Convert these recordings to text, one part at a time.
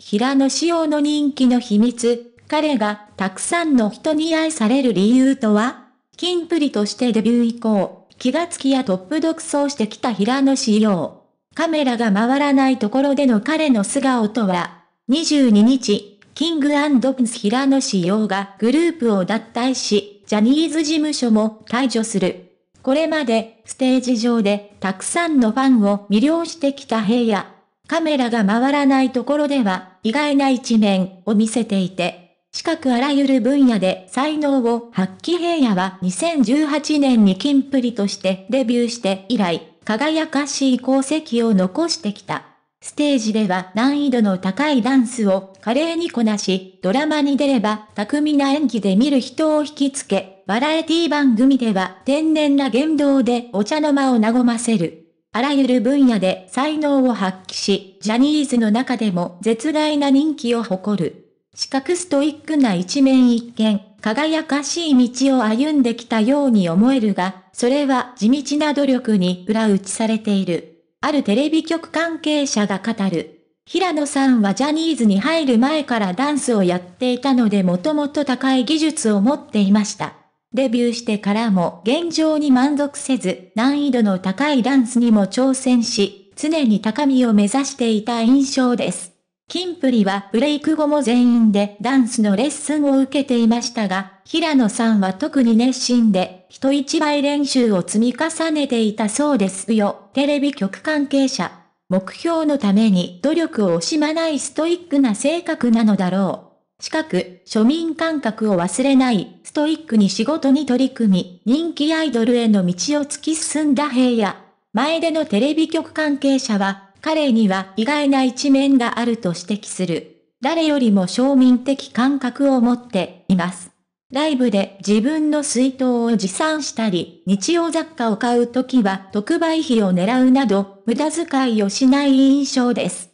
平野紫耀の人気の秘密、彼がたくさんの人に愛される理由とはキンプリとしてデビュー以降、気がつきやトップ独走してきた平野紫耀。カメラが回らないところでの彼の素顔とは、22日、キングアド・オブス平野紫耀がグループを脱退し、ジャニーズ事務所も退場する。これまで、ステージ上でたくさんのファンを魅了してきた平野。カメラが回らないところでは、意外な一面を見せていて、四角あらゆる分野で才能を発揮平野は2018年にキンプリとしてデビューして以来、輝かしい功績を残してきた。ステージでは難易度の高いダンスを華麗にこなし、ドラマに出れば巧みな演技で見る人を引きつけ、バラエティ番組では天然な言動でお茶の間を和ませる。あらゆる分野で才能を発揮し、ジャニーズの中でも絶大な人気を誇る。資格ストイックな一面一見、輝かしい道を歩んできたように思えるが、それは地道な努力に裏打ちされている。あるテレビ局関係者が語る。平野さんはジャニーズに入る前からダンスをやっていたのでもともと高い技術を持っていました。デビューしてからも現状に満足せず、難易度の高いダンスにも挑戦し、常に高みを目指していた印象です。キンプリはブレイク後も全員でダンスのレッスンを受けていましたが、平野さんは特に熱心で、人一倍練習を積み重ねていたそうですよ。テレビ局関係者。目標のために努力を惜しまないストイックな性格なのだろう。近く、庶民感覚を忘れない、ストイックに仕事に取り組み、人気アイドルへの道を突き進んだ平野。前でのテレビ局関係者は、彼には意外な一面があると指摘する。誰よりも庶民的感覚を持っています。ライブで自分の水筒を持参したり、日用雑貨を買うときは特売費を狙うなど、無駄遣いをしない印象です。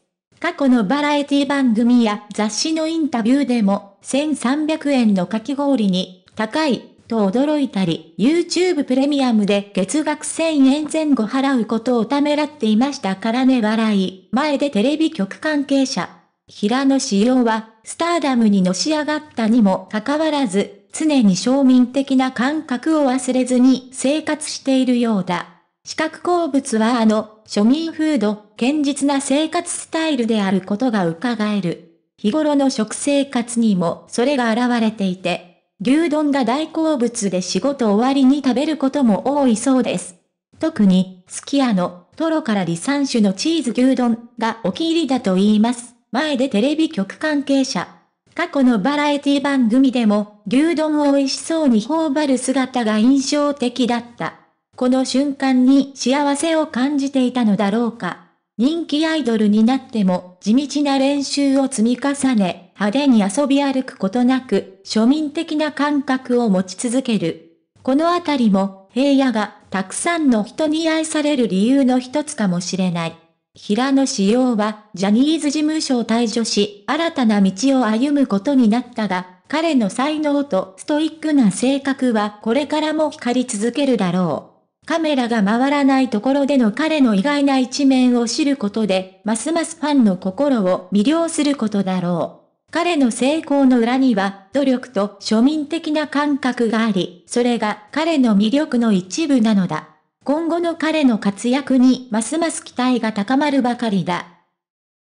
過去のバラエティ番組や雑誌のインタビューでも、1300円のかき氷に、高い、と驚いたり、YouTube プレミアムで月額1000円前後払うことをためらっていましたからね笑い。前でテレビ局関係者。平野紫耀は、スターダムにのし上がったにもかかわらず、常に庶民的な感覚を忘れずに生活しているようだ。四角鉱物はあの、庶民フード、堅実な生活スタイルであることが伺える。日頃の食生活にもそれが現れていて、牛丼が大好物で仕事終わりに食べることも多いそうです。特に、スきヤの、トロから離3種のチーズ牛丼がお気入りだと言います。前でテレビ局関係者。過去のバラエティ番組でも、牛丼を美味しそうに頬張る姿が印象的だった。この瞬間に幸せを感じていたのだろうか。人気アイドルになっても地道な練習を積み重ね、派手に遊び歩くことなく、庶民的な感覚を持ち続ける。このあたりも、平野がたくさんの人に愛される理由の一つかもしれない。平野志陽は、ジャニーズ事務所を退所し、新たな道を歩むことになったが、彼の才能とストイックな性格はこれからも光り続けるだろう。カメラが回らないところでの彼の意外な一面を知ることで、ますますファンの心を魅了することだろう。彼の成功の裏には、努力と庶民的な感覚があり、それが彼の魅力の一部なのだ。今後の彼の活躍にますます期待が高まるばかりだ。